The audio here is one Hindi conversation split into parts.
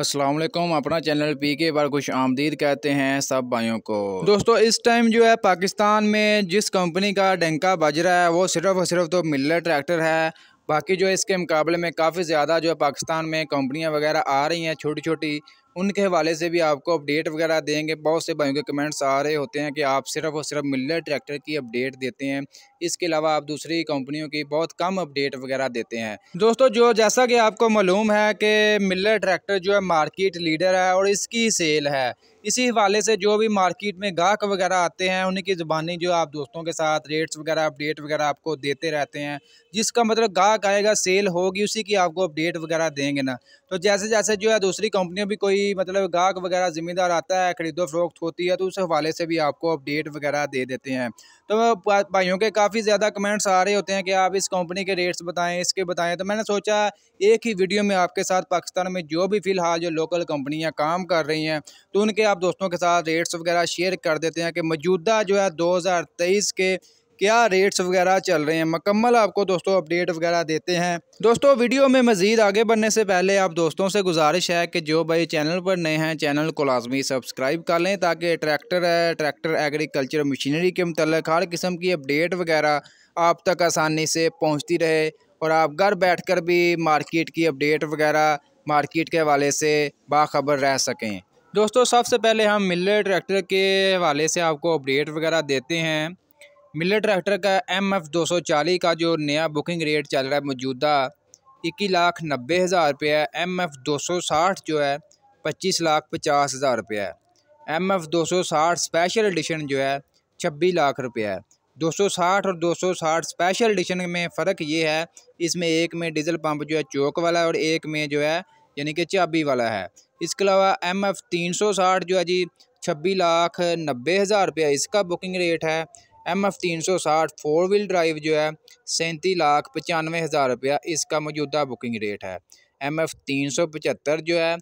असलकुम अपना चैनल पी के बार खुश आमदीद कहते हैं सब भाइयों को दोस्तों इस टाइम जो है पाकिस्तान में जिस कंपनी का डंका बज रहा है वो सिर्फ और सिर्फ तो मिलर ट्रैक्टर है बाकी जो है इसके मुकाबले में काफ़ी ज़्यादा जो है पाकिस्तान में कंपनियां वगैरह आ रही हैं छोटी छोटी उनके हवाले से भी आपको अपडेट वगैरह देंगे बहुत से भाइयों के कमेंट्स आ रहे होते हैं कि आप सिर्फ और सिर्फ मिलर ट्रैक्टर की अपडेट देते हैं इसके अलावा आप दूसरी कंपनियों की बहुत कम अपडेट वगैरह देते हैं दोस्तों जो जैसा कि आपको मालूम है कि मिलर ट्रैक्टर जो है मार्केट लीडर है और इसकी सेल है इसी हवाले से जो भी मार्केट में गाहक वगैरह आते हैं उनकी ज़बानी जो आप दोस्तों के साथ रेट्स वगैरह अपडेट वगैरह आपको देते रहते हैं जिसका मतलब गाहक आएगा सेल होगी उसी की आपको अपडेट वगैरह देंगे ना तो जैसे जैसे जो है दूसरी कंपनियों भी कोई मतलब गाहक वगैरह जिम्मेदार आता है ख़रीदो फरोख्त होती है तो उस हवाले से भी आपको अपडेट वगैरह दे देते हैं तो भाइयों के काफ़ी ज़्यादा कमेंट्स आ रहे होते हैं कि आप इस कंपनी के रेट्स बताएं इसके बताएं तो मैंने सोचा एक ही वीडियो में आपके साथ पाकिस्तान में जो भी फ़िलहाल जो लोकल कंपनियाँ काम कर रही हैं तो उनके आप दोस्तों के साथ रेट्स वगैरह शेयर कर देते हैं कि मौजूदा जो है दो के क्या रेट्स वगैरह चल रहे हैं मकम्मल आपको दोस्तों अपडेट वगैरह देते हैं दोस्तों वीडियो में मज़ीद आगे बढ़ने से पहले आप दोस्तों से गुजारिश है कि जो भाई चैनल पर नए हैं चैनल को लाजमी सब्सक्राइब कर लें ताकि ट्रैक्टर है ट्रैक्टर एग्रीकल्चर मशीनरी के मतलब हर किस्म की अपडेट वगैरह आप तक आसानी से पहुँचती रहे और आप घर बैठ कर भी मार्केट की अपडेट वगैरह मार्केट के हवाले से बाखबर रह सकें दोस्तों सबसे पहले हम मिलर ट्रैक्टर के हवाले से आपको अपडेट वगैरह देते हैं मिले ट्रैक्टर का एम एफ़ दो सौ चालीस का जो नया बुकिंग रेट चल रहा है मौजूदा इक्कीस लाख नब्बे हज़ार रुपये है एम एफ़ दो सौ साठ जो है पच्चीस लाख पचास हज़ार रुपये है एम एफ़ दो सौ साठ स्पेशल एडिशन जो है छब्बीस लाख रुपये है दो सौ साठ और दो सौ साठ स्पेशल एडिशन में फ़र्क ये है इसमें एक में डीजल पंप जो है चौक वाला है और एक में जो है यानी कि चाबी वाला है इसके अलावा एम एफ़ तीन सौ साठ जो है जी छब्बीस लाख नब्बे हज़ार रुपया इसका बुकिंग रेट है एम एफ़ तीन सौ साठ फोर व्हील ड्राइव जो है सैंतीस लाख पचानवे हज़ार रुपया इसका मौजूदा बुकिंग रेट है एम एफ़ तीन सौ पचहत्तर जो है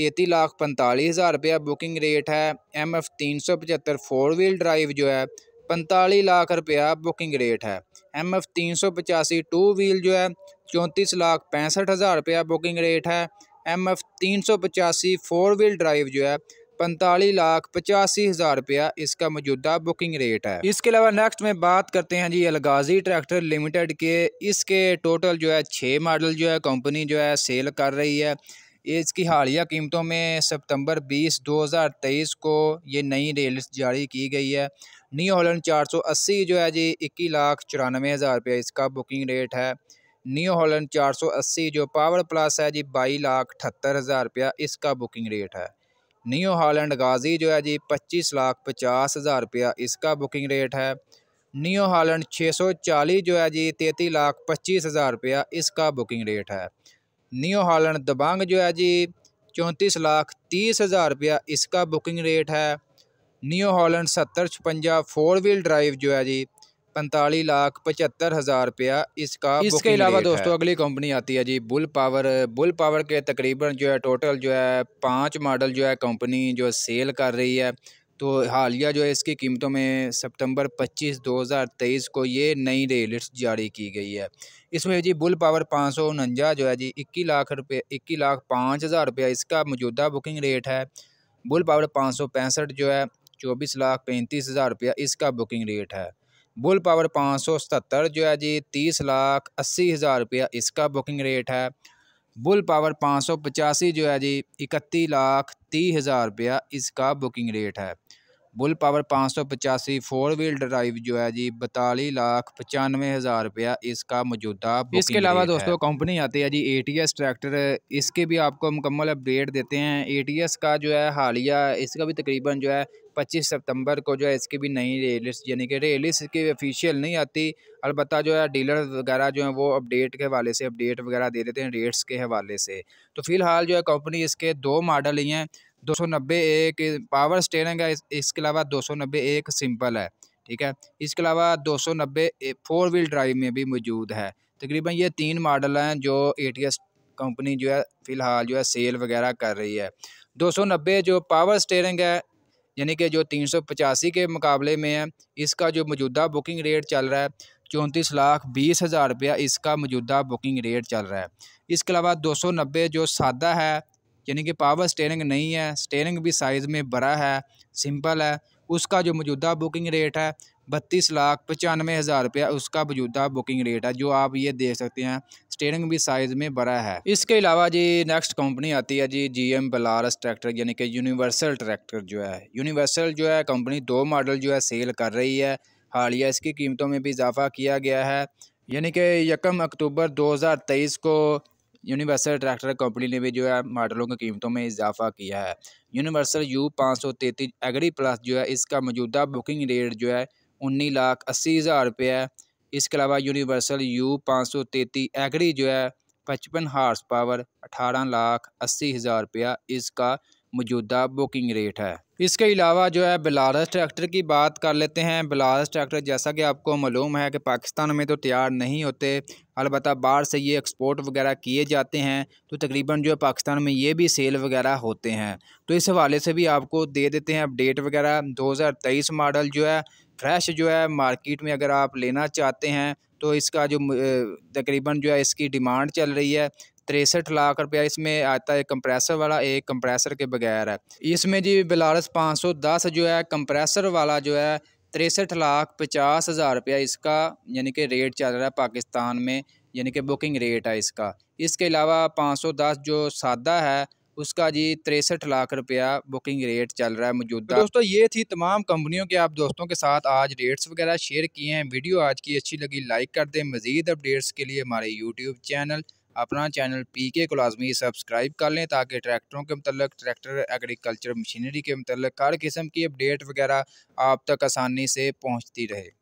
तेती लाख पैंतालीस हज़ार रुपया बुकिंग रेट है एम एफ़ तीन सौ पचहत्तर फोर व्हील ड्राइव जो है पैंतालीस लाख रुपया बुकिंग रेट है एम एफ़ तीन सौ पचासी टू व्हील जो है चौंतीस लाख पैंसठ हज़ार रुपया बुकिंग रेट है एम एफ़ तीन सौ पचासी फोर व्हील ड्राइव जो है पैंतालीस लाख पचासी हज़ार रुपया इसका मौजूदा बुकिंग रेट है इसके अलावा नेक्स्ट में बात करते हैं जी अलगाजी ट्रैक्टर लिमिटेड के इसके टोटल जो है छः मॉडल जो है कंपनी जो है सेल कर रही है इसकी हालिया कीमतों में सितंबर 20 2023 को ये नई रेल जारी की गई है न्यू हॉलैंड 480 जो है जी इक्कीस लाख चौरानवे हज़ार रुपया इसका बुकिंग रेट है न्यू हॉलैंड 480 जो पावर प्लस है जी बाई लाख अठहत्तर हज़ार रुपया इसका बुकिंग रेट है न्यू हॉलैंड गाजी जो है जी पच्चीस लाख पचास हज़ार रुपया इसका बुकिंग रेट है न्यू हॉलैंड छः सौ चालीस जो है जी तैतीस लाख पच्चीस हज़ार रुपया इसका बुकिंग रेट है न्यू हॉलैंड दबंग जो है जी चौंतीस लाख तीस हज़ार रुपया इसका बुकिंग रेट है न्यू हॉलैंड सत्तर छपंजा फोर व्हील ड्राइव जो है जी पैंतालीस लाख पचहत्तर हज़ार रुपया इसका इसके अलावा दोस्तों अगली कंपनी आती है जी बुल पावर बुल पावर के तकरीबन जो है टोटल जो है पाँच मॉडल जो है कंपनी जो सेल कर रही है तो हालिया जो है इसकी कीमतों में सितंबर 25 2023 को ये नई रेलिट्स जारी की गई है इसमें जी बुल पावर पाँच सौ उनंजा जो है जी इक्की लाख रुपये इक्की लाख पाँच हज़ार रुपया इसका मौजूदा बुकिंग रेट है बुल पावर पाँच सौ पैंसठ जो है चौबीस लाख पैंतीस हज़ार रुपया इसका बुकिंग रेट है बुल पावर पाँच सौ सतहत्तर जो है जी तीस लाख अस्सी हज़ार रुपया इसका बुकिंग रेट है बुल पावर पाँच सौ पचासी जो है जी इकतीस लाख तीस हज़ार रुपया इसका बुकिंग रेट है बुल पावर पाँच सौ पचासी फोर व्हील ड्राइव जो है जी बतालीस लाख पचानवे हज़ार रुपया इसका मौजूदा इसके अलावा दोस्तों कंपनी आती है जी ए टी एस ट्रैक्टर इसके भी आपको मुकम्मल अपडेट देते हैं ए टी एस का जो है हालिया इसका भी तकरीबन जो है पच्चीस सितंबर को जो है इसकी भी नई रेलिस यानी कि रेलिस की ऑफिशियल नहीं आती अलबत् जो है डीलर वगैरह जो है वो अपडेट के हवाले से अपडेट वगैरह दे देते हैं रेट्स के हवाले से तो फ़िलहाल जो है कंपनी इसके दो मॉडल ही हैं दो सौ नब्बे एक पावर स्टेयरिंग है इस, इसके अलावा दो सौ नब्बे एक सिंपल है ठीक है इसके अलावा दो सौ नब्बे फोर व्हील ड्राइव में भी मौजूद है तकरीबन ये तीन मॉडल हैं जो ए टी एस कंपनी जो है फ़िलहाल जो है सेल वगैरह कर रही है दो सौ नब्बे जो पावर स्टेयरिंग है यानी कि जो तीन सौ पचासी के मुकाबले में है इसका जो मौजूदा बुकिंग रेट चल रहा है चौंतीस लाख बीस हज़ार रुपया इसका मौजूदा बुकिंग रेट चल रहा है इसके अलावा दो सौ नब्बे जो सादा है यानी कि पावर स्टेयरिंग नहीं है स्टेयरिंग भी साइज़ में बड़ा है सिंपल है उसका जो मौजूदा बुकिंग रेट है बत्तीस लाख पचानवे हज़ार रुपया उसका मौजूदा बुकिंग रेट है जो आप ये देख सकते हैं स्टेयरिंग भी साइज़ में बड़ा है इसके अलावा जी नेक्स्ट कंपनी आती है जी जी एम बलारस ट्रैक्टर यानी कि यूनिवर्सल ट्रैक्टर जो है यूनिवर्सल जो है कंपनी दो मॉडल जो है सेल कर रही है हालिया इसकी कीमतों में भी इजाफा किया गया है यानी कि यकम अक्टूबर तेईस को यूनिवर्सल ट्रैक्टर कंपनी ने भी जो है मॉडलों की कीमतों में इजाफा किया है यूनिवर्सल यू पाँच सौ तैंतीस एग्री प्लस जो है इसका मौजूदा बुकिंग रेट जो है उन्नीस लाख अस्सी हज़ार रुपये है इसके अलावा यूनिवर्सल यू पाँच सौ तेती एगड़ी जो है पचपन हार्स पावर अठारह लाख अस्सी हज़ार रुपया इसका मौजूदा बुकिंग रेट है इसके अलावा जो है बिलारस ट्रैक्टर की बात कर लेते हैं बिलारस ट्रैक्टर जैसा कि आपको मालूम है कि पाकिस्तान में तो तैयार नहीं होते अलबत् बाहर से ये एक्सपोर्ट वगैरह किए जाते हैं तो तकरीबन जो है पाकिस्तान में ये भी सेल वगैरह होते हैं तो इस हवाले से भी आपको दे देते हैं अपडेट वगैरह 2023 मॉडल जो है फ्रेश जो है मार्केट में अगर आप लेना चाहते हैं तो इसका जो तकरीबन जो है इसकी डिमांड चल रही है तिरसठ लाख रुपया इसमें आता है कंप्रेसर वाला एक कंप्रेसर के बगैर है इसमें जी बिलारस पाँच सौ दस जो है कंप्रेसर वाला जो है तिरसठ लाख पचास हज़ार रुपया इसका यानी कि रेट चल रहा है पाकिस्तान में यानी कि बुकिंग रेट है इसका इसके अलावा पाँच सौ दस जो सादा है उसका जी तिरसठ लाख रुपया बुकिंग रेट चल रहा है मौजूदा तो दोस्तों ये थी तमाम कंपनियों के आप दोस्तों के साथ आज रेट्स वगैरह शेयर किए हैं वीडियो आज की अच्छी लगी लाइक कर दें मज़ीद अपडेट्स के लिए हमारे यूट्यूब चैनल अपना चैनल पी के कोलाजमी सब्सक्राइब कर लें ताकि ट्रैक्टरों के मतलब ट्रैक्टर एग्रीकल्चर मशीनरी के मतलब हर किस्म की अपडेट वगैरह आप तक आसानी से पहुँचती रहे